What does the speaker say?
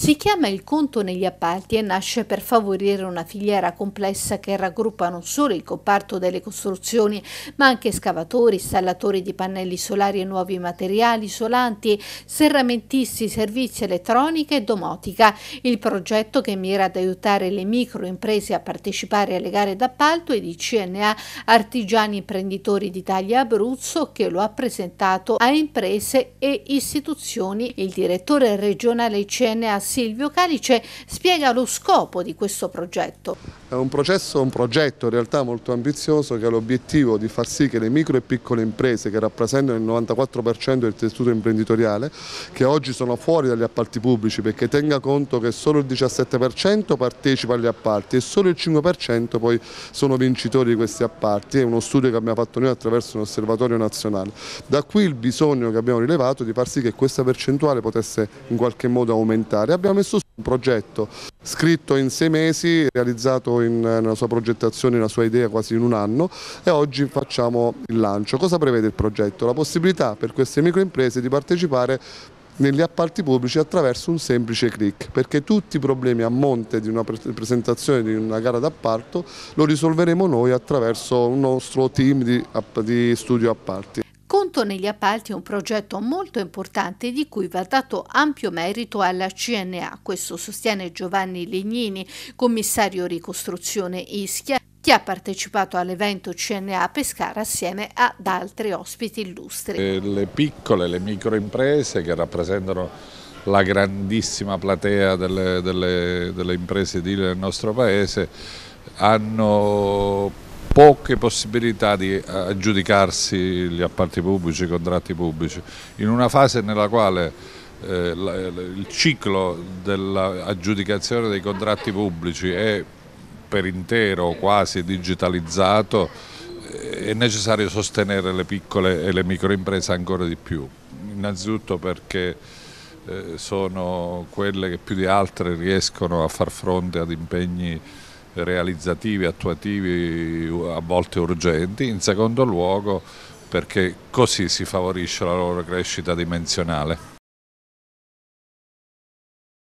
Si chiama il conto negli appalti e nasce per favorire una filiera complessa che raggruppa non solo il comparto delle costruzioni, ma anche scavatori, installatori di pannelli solari e nuovi materiali, isolanti, serramentisti, servizi elettronica e domotica. Il progetto che mira ad aiutare le microimprese a partecipare alle gare d'appalto è di CNA Artigiani Imprenditori d'Italia Abruzzo che lo ha presentato a imprese e istituzioni. Il direttore regionale CNA Silvio Calice cioè, spiega lo scopo di questo progetto. È un, processo, un progetto in realtà molto ambizioso che ha l'obiettivo di far sì che le micro e piccole imprese che rappresentano il 94% del tessuto imprenditoriale, che oggi sono fuori dagli appalti pubblici perché tenga conto che solo il 17% partecipa agli appalti e solo il 5% poi sono vincitori di questi appalti, è uno studio che abbiamo fatto noi attraverso un osservatorio nazionale. Da qui il bisogno che abbiamo rilevato di far sì che questa percentuale potesse in qualche modo aumentare abbiamo messo su un progetto scritto in sei mesi, realizzato in, nella sua progettazione, nella sua idea quasi in un anno e oggi facciamo il lancio. Cosa prevede il progetto? La possibilità per queste microimprese di partecipare negli appalti pubblici attraverso un semplice clic, perché tutti i problemi a monte di una presentazione di una gara d'appalto lo risolveremo noi attraverso un nostro team di, di studio appalti vinto negli appalti un progetto molto importante di cui va dato ampio merito alla CNA. Questo sostiene Giovanni Legnini, commissario ricostruzione Ischia, che ha partecipato all'evento CNA Pescara assieme ad altri ospiti illustri. Eh, le piccole, le microimprese che rappresentano la grandissima platea delle, delle, delle imprese edili del nostro paese hanno poche possibilità di eh, aggiudicarsi gli appalti pubblici, i contratti pubblici, in una fase nella quale eh, la, il ciclo dell'aggiudicazione dei contratti pubblici è per intero quasi digitalizzato, eh, è necessario sostenere le piccole e le microimprese ancora di più, innanzitutto perché eh, sono quelle che più di altre riescono a far fronte ad impegni realizzativi, attuativi a volte urgenti, in secondo luogo perché così si favorisce la loro crescita dimensionale.